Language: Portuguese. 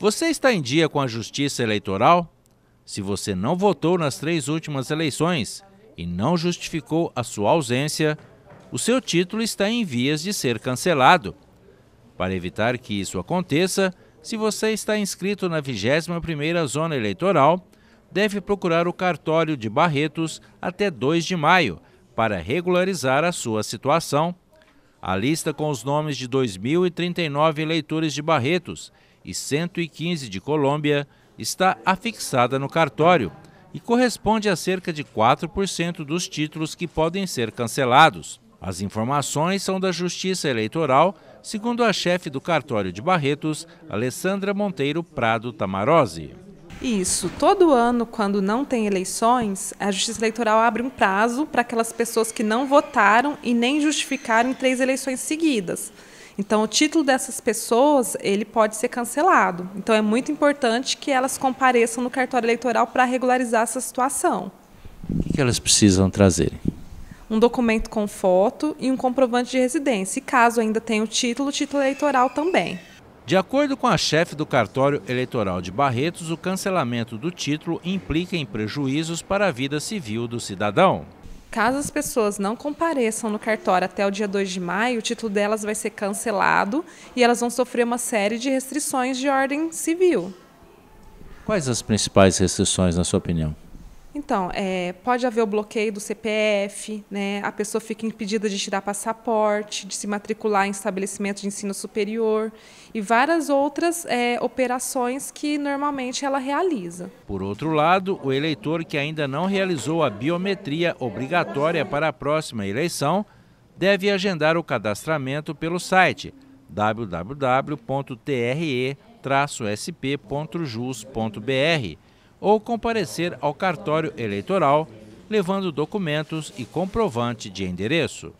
Você está em dia com a justiça eleitoral? Se você não votou nas três últimas eleições e não justificou a sua ausência, o seu título está em vias de ser cancelado. Para evitar que isso aconteça, se você está inscrito na 21ª zona eleitoral, deve procurar o cartório de Barretos até 2 de maio para regularizar a sua situação a lista com os nomes de 2.039 eleitores de Barretos e 115 de Colômbia está afixada no cartório e corresponde a cerca de 4% dos títulos que podem ser cancelados. As informações são da Justiça Eleitoral, segundo a chefe do cartório de Barretos, Alessandra Monteiro Prado Tamarose. Isso. Todo ano, quando não tem eleições, a Justiça Eleitoral abre um prazo para aquelas pessoas que não votaram e nem justificaram em três eleições seguidas. Então, o título dessas pessoas ele pode ser cancelado. Então, é muito importante que elas compareçam no cartório eleitoral para regularizar essa situação. O que elas precisam trazer? Um documento com foto e um comprovante de residência. E caso ainda tenha o título, o título eleitoral também. De acordo com a chefe do cartório eleitoral de Barretos, o cancelamento do título implica em prejuízos para a vida civil do cidadão. Caso as pessoas não compareçam no cartório até o dia 2 de maio, o título delas vai ser cancelado e elas vão sofrer uma série de restrições de ordem civil. Quais as principais restrições, na sua opinião? Então, é, pode haver o bloqueio do CPF, né? a pessoa fica impedida de tirar passaporte, de se matricular em estabelecimento de ensino superior e várias outras é, operações que normalmente ela realiza. Por outro lado, o eleitor que ainda não realizou a biometria obrigatória para a próxima eleição deve agendar o cadastramento pelo site www.tre-sp.jus.br ou comparecer ao cartório eleitoral levando documentos e comprovante de endereço.